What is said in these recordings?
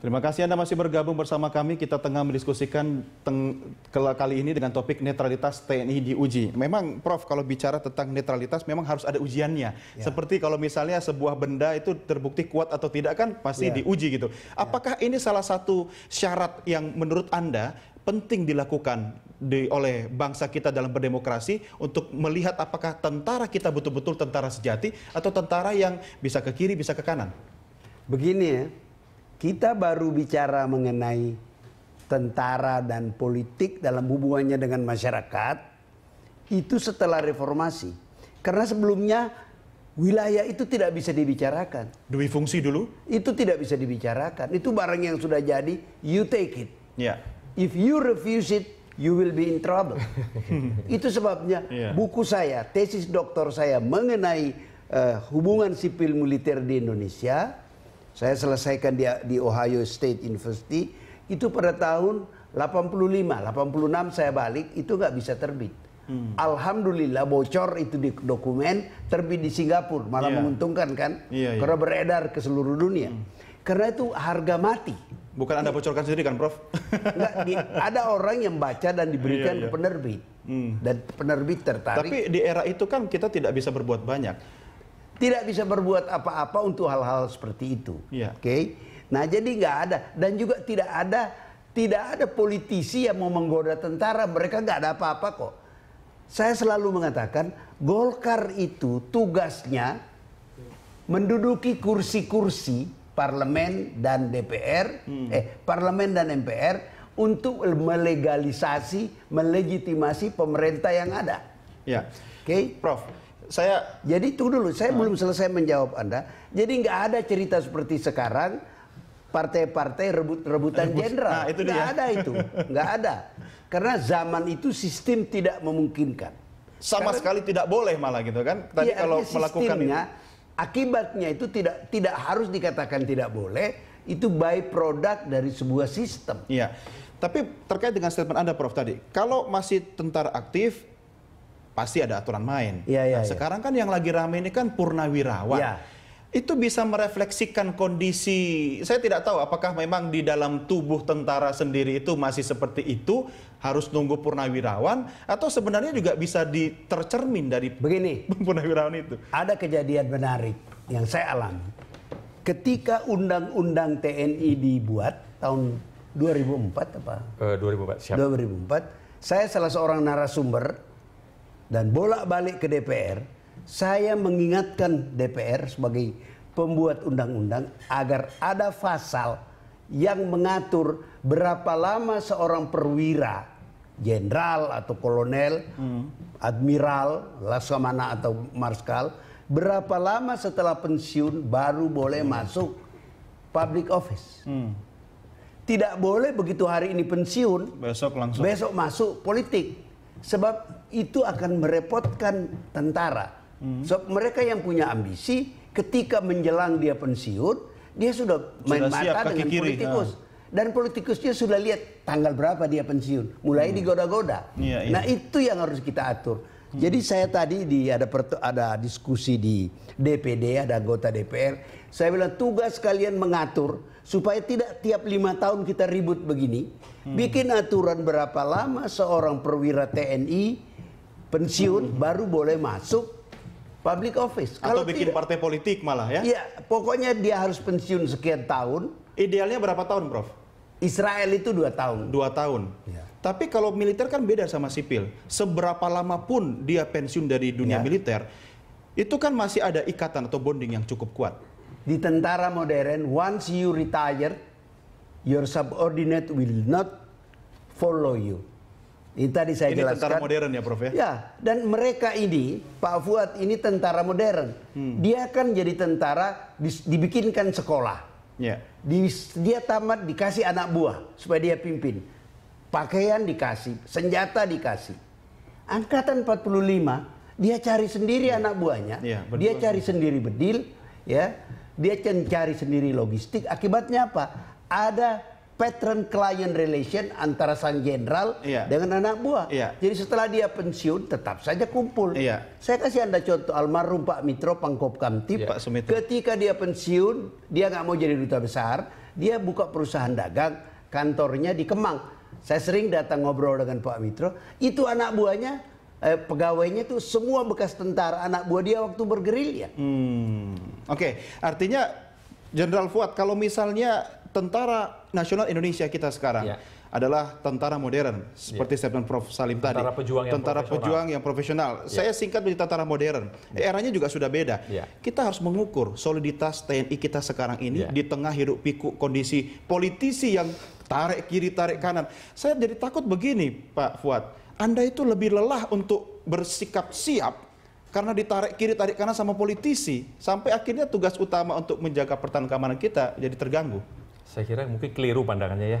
Terima kasih Anda masih bergabung bersama kami. Kita tengah mendiskusikan teng kali ini dengan topik netralitas TNI diuji. Memang Prof, kalau bicara tentang netralitas memang harus ada ujiannya. Ya. Seperti kalau misalnya sebuah benda itu terbukti kuat atau tidak kan pasti ya. diuji gitu. Ya. Apakah ya. ini salah satu syarat yang menurut Anda penting dilakukan di, oleh bangsa kita dalam berdemokrasi untuk melihat apakah tentara kita betul-betul tentara sejati atau tentara yang bisa ke kiri, bisa ke kanan? Begini ya, kita baru bicara mengenai tentara dan politik dalam hubungannya dengan masyarakat itu setelah reformasi. Karena sebelumnya wilayah itu tidak bisa dibicarakan. dewi fungsi dulu? Itu tidak bisa dibicarakan. Itu barang yang sudah jadi, you take it. Yeah. If you refuse it, you will be in trouble. itu sebabnya yeah. buku saya, tesis doktor saya mengenai uh, hubungan sipil militer di Indonesia saya selesaikan di, di Ohio State University itu pada tahun 85, 86 saya balik itu nggak bisa terbit. Hmm. Alhamdulillah bocor itu di dokumen terbit di Singapura malah yeah. menguntungkan kan yeah, yeah. karena beredar ke seluruh dunia. Hmm. Karena itu harga mati. Bukan Anda bocorkan sendiri kan, Prof? Nggak, di, ada orang yang baca dan iya, diberikan yeah, yeah. ke penerbit. Hmm. Dan penerbit tertarik. Tapi di era itu kan kita tidak bisa berbuat banyak tidak bisa berbuat apa-apa untuk hal-hal seperti itu. Ya. Oke. Okay? Nah, jadi nggak ada dan juga tidak ada tidak ada politisi yang mau menggoda tentara, mereka nggak ada apa-apa kok. Saya selalu mengatakan Golkar itu tugasnya menduduki kursi-kursi parlemen dan DPR, hmm. eh parlemen dan MPR untuk melegalisasi, melegitimasi pemerintah yang ada. Ya. Oke, okay? Prof saya jadi itu dulu saya belum selesai menjawab anda jadi nggak ada cerita seperti sekarang partai-partai rebut rebutan jenderal nah, itu nggak ada itu nggak ada karena zaman itu sistem tidak memungkinkan sama Karena, sekali tidak boleh malah gitu kan tadi ya, kalau melakukannya, akibatnya itu tidak tidak harus dikatakan tidak boleh itu by product dari sebuah sistem iya tapi terkait dengan statement Anda Prof tadi kalau masih tentara aktif pasti ada aturan main. Ya, ya, nah, ya. Sekarang kan yang lagi rame ini kan purnawirawan. Ya. Itu bisa merefleksikan kondisi, saya tidak tahu apakah memang di dalam tubuh tentara sendiri itu masih seperti itu, harus nunggu purnawirawan, atau sebenarnya juga bisa tercermin dari Begini, purnawirawan itu. Ada kejadian menarik yang saya alami. Ketika undang-undang TNI dibuat tahun 2004 apa? 2004, eh, siap. 2004, saya salah seorang narasumber dan bolak-balik ke DPR, saya mengingatkan DPR sebagai pembuat undang-undang agar ada pasal yang mengatur berapa lama seorang perwira, jenderal atau kolonel, hmm. admiral, laksamana atau marskal, berapa lama setelah pensiun baru boleh hmm. masuk public office. Hmm. Tidak boleh begitu hari ini pensiun, besok langsung besok masuk politik Sebab itu akan merepotkan tentara. Hmm. So, mereka yang punya ambisi ketika menjelang dia pensiun, dia sudah main mata dengan kiri. politikus. Nah. Dan politikusnya sudah lihat tanggal berapa dia pensiun, mulai hmm. digoda-goda. Ya, iya. Nah, itu yang harus kita atur. Jadi saya tadi di ada ada diskusi di DPD, ada anggota DPR. Saya bilang tugas kalian mengatur supaya tidak tiap lima tahun kita ribut begini. Hmm. Bikin aturan berapa lama seorang perwira TNI pensiun hmm. baru boleh masuk public office. Atau Kalau bikin tidak, partai politik malah ya? Iya, pokoknya dia harus pensiun sekian tahun. Idealnya berapa tahun, Prof? Israel itu dua tahun. Dua tahun. Ya. Tapi kalau militer kan beda sama sipil. Seberapa lama pun dia pensiun dari dunia ya. militer, itu kan masih ada ikatan atau bonding yang cukup kuat. Di tentara modern, once you retire, your subordinate will not follow you. Ini tadi saya ini jelaskan. Ini tentara modern ya, Prof ya? Ya, dan mereka ini, Pak Fuad ini tentara modern. Hmm. Dia kan jadi tentara dibikinkan sekolah. Yeah. dia tamat dikasih anak buah supaya dia pimpin pakaian dikasih, senjata dikasih. Angkatan 45 dia cari sendiri ya. anak buahnya, ya, dia cari sendiri bedil, ya, dia cari sendiri logistik. Akibatnya apa? Ada pattern client relation antara sang jenderal ya. dengan anak buah. Ya. Jadi setelah dia pensiun tetap saja kumpul. Ya. Saya kasih anda contoh almarhum Pak Mitro Pangkopkamtib. Iya. Ketika dia pensiun dia nggak mau jadi duta besar, dia buka perusahaan dagang kantornya di Kemang saya sering datang ngobrol dengan Pak Mitro, itu anak buahnya eh, pegawainya itu semua bekas tentara anak buah dia waktu bergerilya. Hmm. Oke, okay. artinya Jenderal Fuad kalau misalnya tentara nasional Indonesia kita sekarang ya. adalah tentara modern seperti ya. statement Prof Salim tentara tadi. Pejuang tentara profesional. pejuang yang profesional. Ya. Saya singkat menjadi tentara modern. Ya. Eranya juga sudah beda. Ya. Kita harus mengukur soliditas TNI kita sekarang ini ya. di tengah hidup pikuk kondisi politisi yang tarik kiri, tarik kanan. Saya jadi takut begini, Pak Fuad. Anda itu lebih lelah untuk bersikap siap karena ditarik kiri tarik kanan sama politisi sampai akhirnya tugas utama untuk menjaga pertahanan keamanan kita jadi terganggu. Saya kira mungkin keliru pandangannya ya.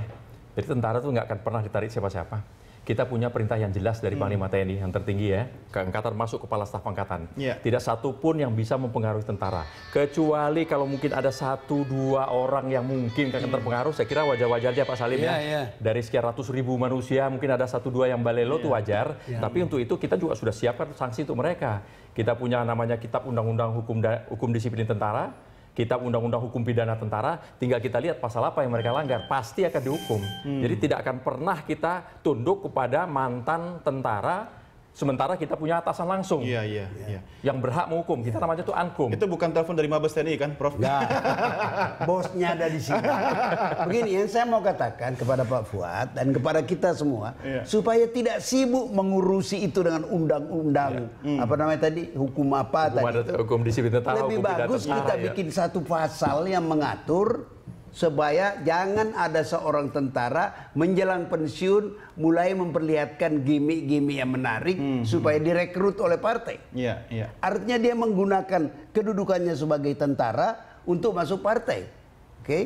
Jadi tentara itu nggak akan pernah ditarik siapa-siapa kita punya perintah yang jelas dari hmm. Panglima TNI yang tertinggi ya, keangkatan masuk kepala staf angkatan. Yeah. Tidak satu pun yang bisa mempengaruhi tentara. Kecuali kalau mungkin ada satu dua orang yang mungkin akan hmm. terpengaruh, saya kira wajar-wajar aja Pak Salim yeah, ya. Yeah. Ya. Dari sekian ratus ribu manusia mungkin ada satu dua yang balelo yeah. Ya. wajar. Yeah. Tapi ya. untuk itu kita juga sudah siapkan sanksi untuk mereka. Kita punya namanya kitab undang-undang hukum hukum disiplin tentara kitab undang-undang hukum pidana tentara, tinggal kita lihat pasal apa yang mereka langgar, pasti akan dihukum. Hmm. Jadi tidak akan pernah kita tunduk kepada mantan tentara Sementara kita punya atasan langsung. Iya, iya, iya. Yang berhak menghukum. Kita namanya itu angkum. Itu bukan telepon dari Mabes TNI kan, Prof? Enggak. Ya. Bosnya ada di sini. Begini, yang saya mau katakan kepada Pak Fuad dan kepada kita semua, iya. supaya tidak sibuk mengurusi itu dengan undang-undang, iya. hmm. apa namanya tadi, hukum apa hukum tadi. Ada, hukum disiplin tetap. Lebih hukum bagus kita iya. bikin satu pasal yang mengatur Supaya jangan ada seorang tentara menjelang pensiun mulai memperlihatkan gimmick-gimmick yang menarik hmm, hmm. supaya direkrut oleh partai. Yeah, yeah. Artinya dia menggunakan kedudukannya sebagai tentara untuk masuk partai. Oke. Okay?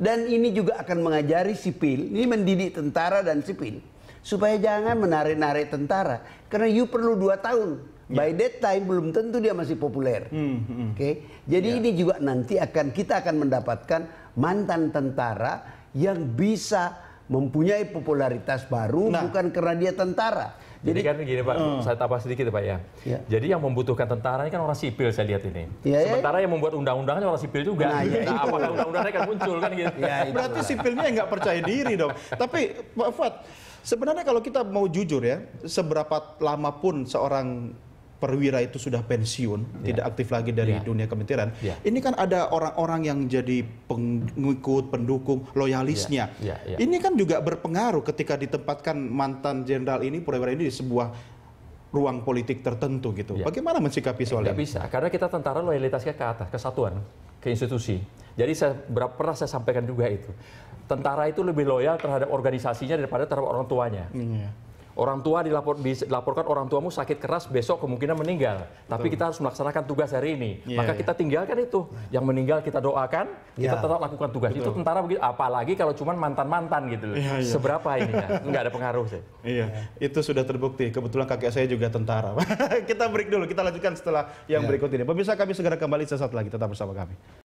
Dan ini juga akan mengajari sipil, ini mendidik tentara dan sipil supaya jangan menarik-narik tentara karena you perlu dua tahun yeah. by ya. that time belum tentu dia masih populer mm -hmm. oke okay? jadi yeah. ini juga nanti akan kita akan mendapatkan mantan tentara yang bisa mempunyai popularitas baru nah. bukan karena dia tentara jadi, jadi kan gini Pak, uh. saya tambah sedikit Pak ya. ya. Jadi yang membutuhkan tentara ini kan orang sipil saya lihat ini. Ya, ya. Sementara ya. yang membuat undang undangnya orang sipil juga. Nah, ya, nah apakah undang-undangnya akan muncul kan gitu. Ya, Berarti sipilnya nggak percaya diri dong. Tapi Pak Fat. Sebenarnya kalau kita mau jujur ya, seberapa lama pun seorang perwira itu sudah pensiun, yeah. tidak aktif lagi dari yeah. dunia kementerian. Yeah. Ini kan ada orang-orang yang jadi pengikut, pendukung, loyalisnya. Yeah. Yeah. Yeah. Ini kan juga berpengaruh ketika ditempatkan mantan jenderal ini, perwira ini di sebuah ruang politik tertentu gitu. Yeah. Bagaimana mensikapi soal eh, ini? bisa, karena kita tentara loyalitasnya ke atas, kesatuan, ke institusi. Jadi saya berapa pernah saya sampaikan juga itu tentara itu lebih loyal terhadap organisasinya daripada terhadap orang tuanya. Iya. Orang tua dilapor, dilaporkan orang tuamu sakit keras besok kemungkinan meninggal. Betul. Tapi kita harus melaksanakan tugas hari ini. Yeah, Maka yeah. kita tinggalkan itu. Yang meninggal kita doakan, yeah. kita iya. tetap lakukan tugas. Betul. Itu tentara begitu. Apalagi kalau cuma mantan-mantan gitu. Yeah, yeah. Iya. Seberapa ini? Enggak ya? ada pengaruh sih. Iya, yeah. itu sudah terbukti. Kebetulan kakek saya juga tentara. kita break dulu. Kita lanjutkan setelah yang yeah. berikut ini. Pemirsa kami segera kembali sesaat lagi. Tetap bersama kami.